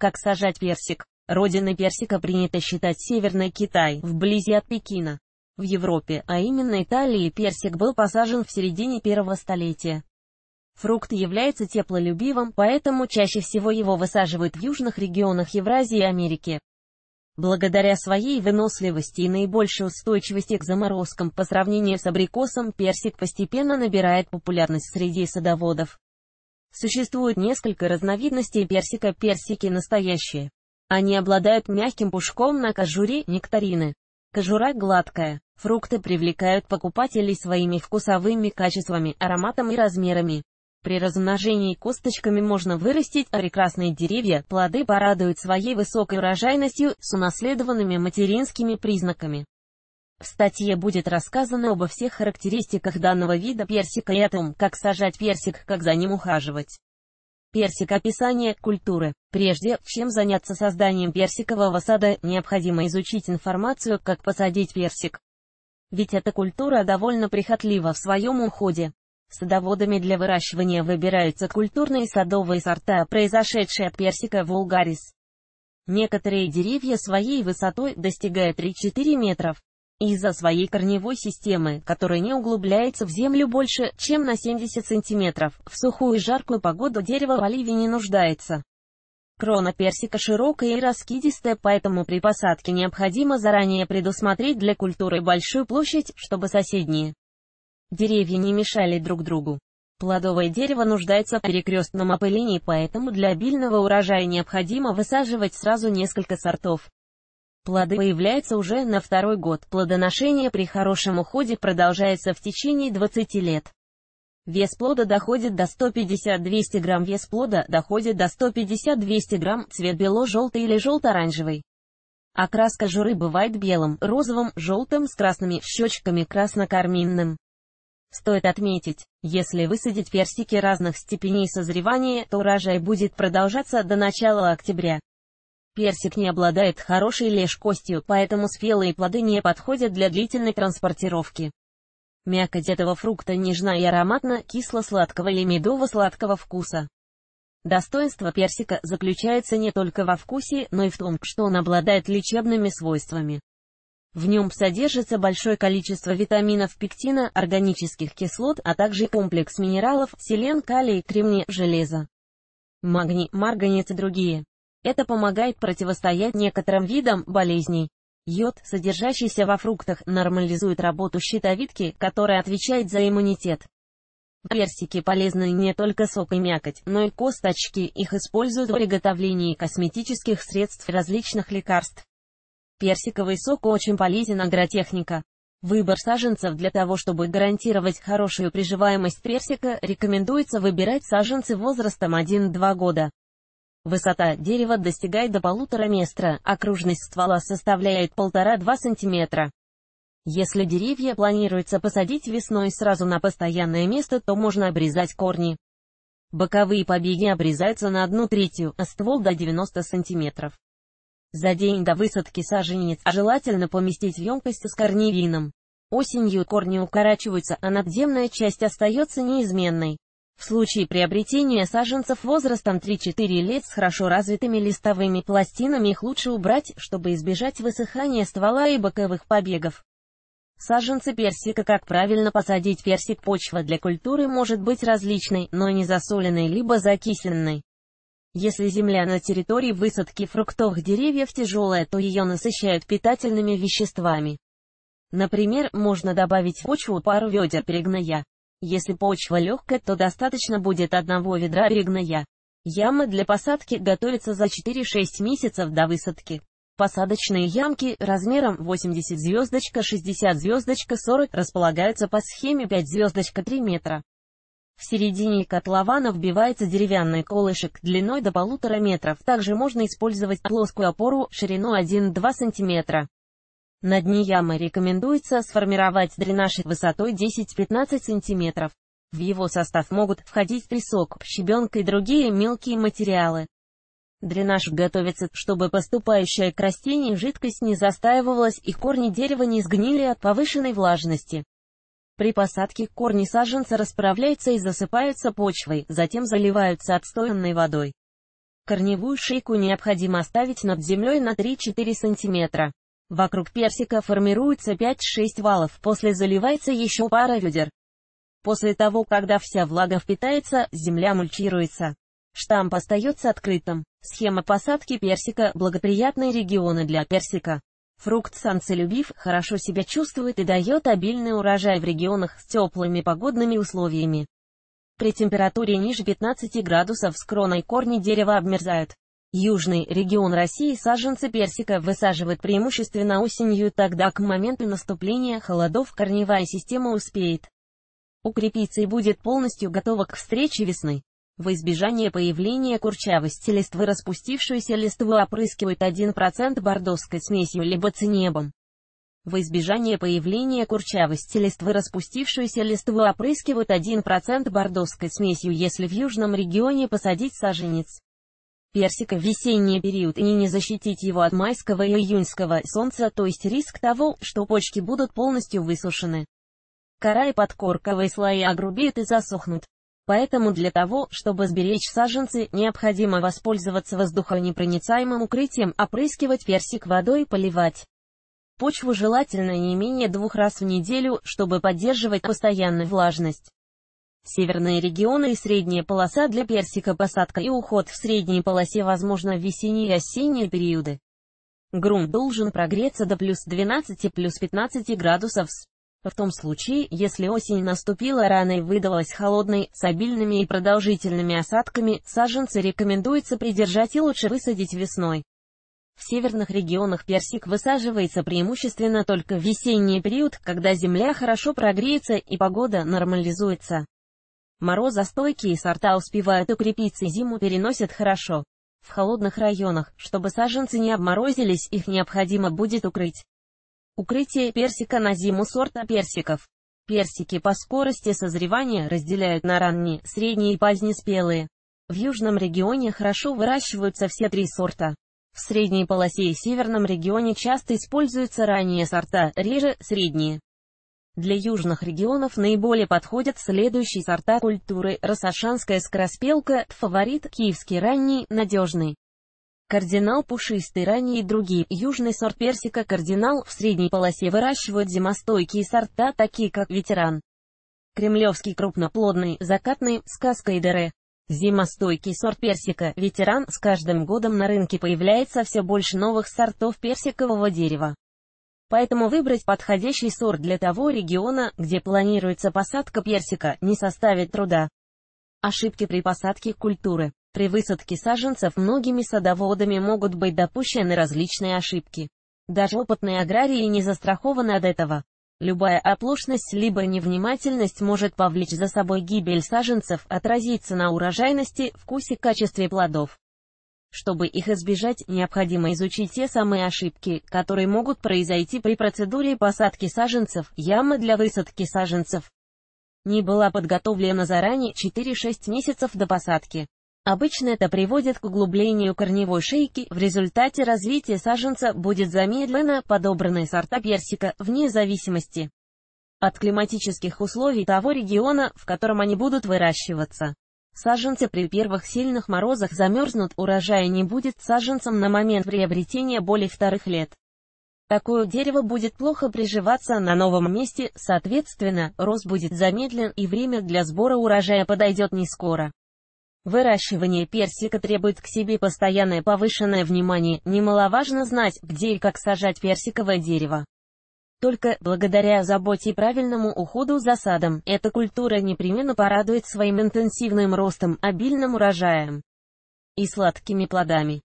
Как сажать персик? Родиной персика принято считать Северный Китай, вблизи от Пекина. В Европе, а именно Италии, персик был посажен в середине первого столетия. Фрукт является теплолюбивым, поэтому чаще всего его высаживают в южных регионах Евразии и Америки. Благодаря своей выносливости и наибольшей устойчивости к заморозкам по сравнению с абрикосом, персик постепенно набирает популярность среди садоводов. Существует несколько разновидностей персика. Персики настоящие. Они обладают мягким пушком на кожуре нектарины. Кожура гладкая. Фрукты привлекают покупателей своими вкусовыми качествами, ароматом и размерами. При размножении косточками можно вырастить а прекрасные деревья, плоды порадуют своей высокой урожайностью с унаследованными материнскими признаками. В статье будет рассказано обо всех характеристиках данного вида персика и о том, как сажать персик, как за ним ухаживать. Персик описание культуры. Прежде чем заняться созданием персикового сада, необходимо изучить информацию, как посадить персик. Ведь эта культура довольно прихотлива в своем уходе. Садоводами для выращивания выбираются культурные садовые сорта, произошедшие от персика вулгарис. Некоторые деревья своей высотой достигают 3-4 метров из-за своей корневой системы, которая не углубляется в землю больше, чем на 70 сантиметров, В сухую и жаркую погоду дерево в оливе не нуждается. Крона персика широкая и раскидистая, поэтому при посадке необходимо заранее предусмотреть для культуры большую площадь, чтобы соседние деревья не мешали друг другу. Плодовое дерево нуждается в перекрестном опылении, поэтому для обильного урожая необходимо высаживать сразу несколько сортов. Плоды появляются уже на второй год. Плодоношение при хорошем уходе продолжается в течение 20 лет. Вес плода доходит до 150-200 грамм. Вес плода доходит до 150-200 грамм. Цвет бело-желтый или желто-оранжевый. Окраска журы бывает белым, розовым, желтым с красными щечками красно-карминным. Стоит отметить, если высадить персики разных степеней созревания, то урожай будет продолжаться до начала октября. Персик не обладает хорошей лежкостью, поэтому спелые плоды не подходят для длительной транспортировки. Мякоть этого фрукта нежна и ароматна, кисло-сладкого или медово-сладкого вкуса. Достоинство персика заключается не только во вкусе, но и в том, что он обладает лечебными свойствами. В нем содержится большое количество витаминов пектина, органических кислот, а также комплекс минералов, селен, калий, кремния, железа, магний, марганец и другие. Это помогает противостоять некоторым видам болезней. Йод, содержащийся во фруктах, нормализует работу щитовидки, которая отвечает за иммунитет. Персики полезны не только сок и мякоть, но и косточки, их используют в приготовлении косметических средств и различных лекарств. Персиковый сок очень полезен агротехника. Выбор саженцев для того, чтобы гарантировать хорошую приживаемость персика, рекомендуется выбирать саженцы возрастом 1-2 года. Высота дерева достигает до полутора метра, окружность ствола составляет полтора-два сантиметра. Если деревья планируется посадить весной сразу на постоянное место, то можно обрезать корни. Боковые побеги обрезаются на одну третью, а ствол до 90 сантиметров. За день до высадки саженец а желательно поместить в емкость с корневином. Осенью корни укорачиваются, а надземная часть остается неизменной. В случае приобретения саженцев возрастом 3-4 лет с хорошо развитыми листовыми пластинами их лучше убрать, чтобы избежать высыхания ствола и боковых побегов. Саженцы персика Как правильно посадить персик? Почва для культуры может быть различной, но не засоленной либо закисленной. Если земля на территории высадки фруктовых деревьев тяжелая, то ее насыщают питательными веществами. Например, можно добавить в почву пару ведер перегноя. Если почва легкая, то достаточно будет одного ведра перегноя. Ямы для посадки готовятся за 4-6 месяцев до высадки. Посадочные ямки размером 80 звездочка 60 звездочка 40 располагаются по схеме 5 звездочка 3 метра. В середине котлована вбивается деревянный колышек длиной до полутора метров. Также можно использовать плоскую опору шириной 1-2 сантиметра. На дне ямы рекомендуется сформировать дренаж высотой 10-15 см. В его состав могут входить песок, щебенка и другие мелкие материалы. Дренаж готовится, чтобы поступающая к растению жидкость не застаивалась и корни дерева не сгнили от повышенной влажности. При посадке корни саженца расправляются и засыпаются почвой, затем заливаются отстоянной водой. Корневую шейку необходимо оставить над землей на 3-4 см. Вокруг персика формируется 5-6 валов, после заливается еще пара ведер. После того, когда вся влага впитается, земля мульчируется. Штамп остается открытым. Схема посадки персика – благоприятные регионы для персика. Фрукт солнцелюбив, хорошо себя чувствует и дает обильный урожай в регионах с теплыми погодными условиями. При температуре ниже 15 градусов с кроной корни дерева обмерзают. Южный регион России саженцы персика высаживают преимущественно осенью, тогда к моменту наступления холодов корневая система успеет укрепиться и будет полностью готова к встрече весны. В избежание появления курчавости листвы распустившуюся листву опрыскивают 1% бордовской смесью либо цинебом. В избежание появления курчавости листвы распустившуюся листву опрыскивают 1% бордовской смесью, если в южном регионе посадить саженец персика в весенний период и не защитить его от майского и июньского солнца, то есть риск того, что почки будут полностью высушены. Кора и подкорковые слои огрубеют и засохнут. Поэтому для того, чтобы сберечь саженцы, необходимо воспользоваться воздухонепроницаемым укрытием, опрыскивать персик водой и поливать. Почву желательно не менее двух раз в неделю, чтобы поддерживать постоянную влажность. Северные регионы и средняя полоса для персика посадка и уход в средней полосе возможно в весенние и осенние периоды. Грунт должен прогреться до плюс 12 плюс 15 градусов В том случае, если осень наступила рано и выдалась холодной, с обильными и продолжительными осадками, саженцы рекомендуется придержать и лучше высадить весной. В северных регионах персик высаживается преимущественно только в весенний период, когда земля хорошо прогреется и погода нормализуется. Морозостойкие сорта успевают укрепиться и зиму переносят хорошо. В холодных районах, чтобы саженцы не обморозились, их необходимо будет укрыть. Укрытие персика на зиму сорта персиков. Персики по скорости созревания разделяют на ранние, средние и позднеспелые. В южном регионе хорошо выращиваются все три сорта. В средней полосе и северном регионе часто используются ранние сорта, реже – средние. Для южных регионов наиболее подходят следующие сорта культуры – росошанская скороспелка, фаворит, киевский ранний, надежный. Кардинал пушистый ранний и другие. Южный сорт персика кардинал в средней полосе выращивают зимостойкие сорта, такие как ветеран. Кремлевский крупноплодный, закатный, сказка и дере. Зимостойкий сорт персика, ветеран, с каждым годом на рынке появляется все больше новых сортов персикового дерева. Поэтому выбрать подходящий сорт для того региона, где планируется посадка персика, не составит труда. Ошибки при посадке культуры. При высадке саженцев многими садоводами могут быть допущены различные ошибки. Даже опытные аграрии не застрахованы от этого. Любая оплошность либо невнимательность может повлечь за собой гибель саженцев, отразиться на урожайности, вкусе, качестве плодов. Чтобы их избежать, необходимо изучить те самые ошибки, которые могут произойти при процедуре посадки саженцев, ямы для высадки саженцев. Не была подготовлена заранее 4-6 месяцев до посадки. Обычно это приводит к углублению корневой шейки, в результате развития саженца будет замедлено подобранные сорта персика, вне зависимости от климатических условий того региона, в котором они будут выращиваться. Саженцы при первых сильных морозах замерзнут, урожая не будет саженцам на момент приобретения более вторых лет. Такое дерево будет плохо приживаться на новом месте, соответственно, рост будет замедлен и время для сбора урожая подойдет не скоро. Выращивание персика требует к себе постоянное повышенное внимание, немаловажно знать, где и как сажать персиковое дерево. Только благодаря заботе и правильному уходу за садом, эта культура непременно порадует своим интенсивным ростом, обильным урожаем и сладкими плодами.